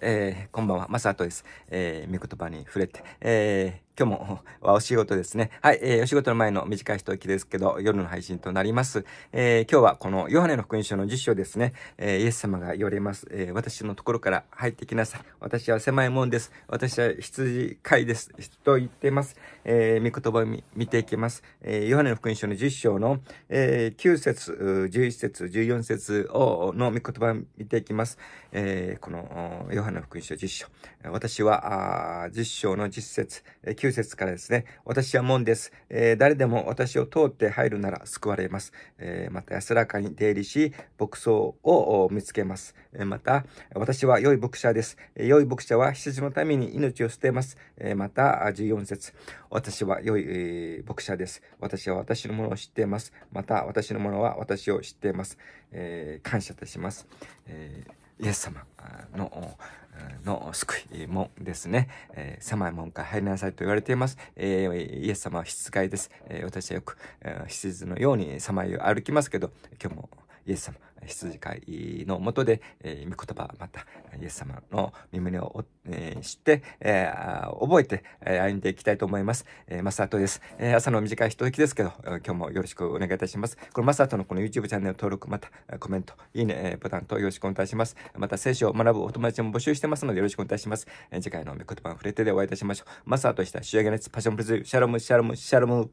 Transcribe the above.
えー、こんばんは、マサトです。えー、見言葉に触れて、え今日もはお仕事ですね。はい、えー、お仕事の前の短い一息ですけど、夜の配信となります。えー、今日はこのヨハネの福音書の辞書章ですね、えー、イエス様が言われます、えー、私のところから入ってきなさい。私は狭いもんです。私は羊飼いです。と言っています。えー、御言葉を見ていきます。えー、ヨハネの福音書の10章の、えー、9節、11節、14節をの御言葉を見ていきます。えー、このヨハネの福音書10章。私はあ10章の10節、9節からですね、私は門です。えー、誰でも私を通って入るなら救われます。えー、また安らかに出入りし、牧草を見つけます。えまた、私は良い牧者です。良い牧者は羊のために命を捨てます。えまた、14節私は良い、え牧者です。私は私のものを知っています。また、私のものは私を知っています。え感謝いたします。えーイエス様の、の救いもですね、えー、狭い門から入りなさいと言われています。えー、イエス様は羊飼いです。えー、私はよく、えー、羊のように狭いを歩きますけど、今日もイエス様、羊飼いのもとで、えー、御言葉、また、イエス様の身胸を、えー知って、えー、覚えて、えー、歩んでいきたいと思います。えー、マスターとです。えー、朝の短い一息ですけど、今日もよろしくお願いいたします。このマスタートのこの YouTube チャンネル登録、またコメント、いいね、えボタンとよろしくお願いします。また聖書を学ぶお友達も募集してますのでよろしくお願いします。えー、次回の御言葉を触れてでお会いいたしましょう。マスターとした仕上げのやつ、パッションプレズ、シャロム、シャロム、シャロム。